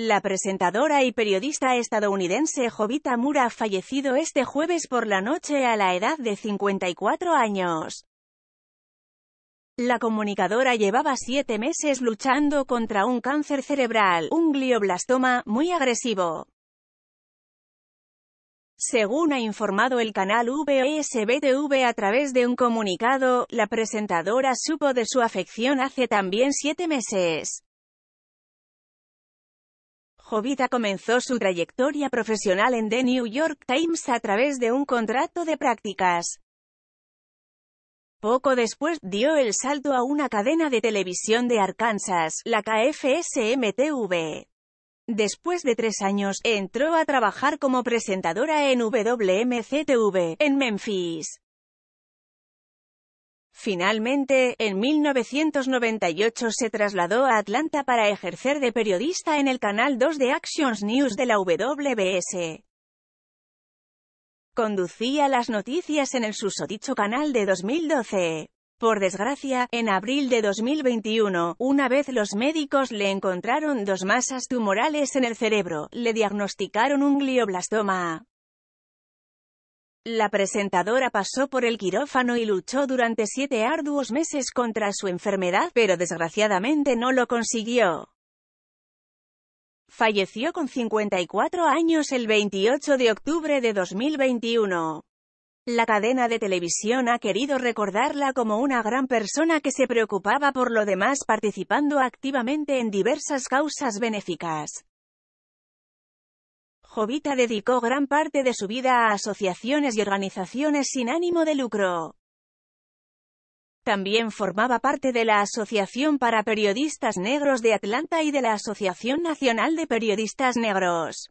La presentadora y periodista estadounidense Jovita Mura ha fallecido este jueves por la noche a la edad de 54 años. La comunicadora llevaba siete meses luchando contra un cáncer cerebral, un glioblastoma, muy agresivo. Según ha informado el canal VSBTV e a través de un comunicado, la presentadora supo de su afección hace también siete meses. Jovita comenzó su trayectoria profesional en The New York Times a través de un contrato de prácticas. Poco después, dio el salto a una cadena de televisión de Arkansas, la KFSMTV. Después de tres años, entró a trabajar como presentadora en WMCTV, en Memphis. Finalmente, en 1998 se trasladó a Atlanta para ejercer de periodista en el canal 2 de Actions News de la WBS. Conducía las noticias en el susodicho canal de 2012. Por desgracia, en abril de 2021, una vez los médicos le encontraron dos masas tumorales en el cerebro, le diagnosticaron un glioblastoma. La presentadora pasó por el quirófano y luchó durante siete arduos meses contra su enfermedad, pero desgraciadamente no lo consiguió. Falleció con 54 años el 28 de octubre de 2021. La cadena de televisión ha querido recordarla como una gran persona que se preocupaba por lo demás participando activamente en diversas causas benéficas. Jovita dedicó gran parte de su vida a asociaciones y organizaciones sin ánimo de lucro. También formaba parte de la Asociación para Periodistas Negros de Atlanta y de la Asociación Nacional de Periodistas Negros.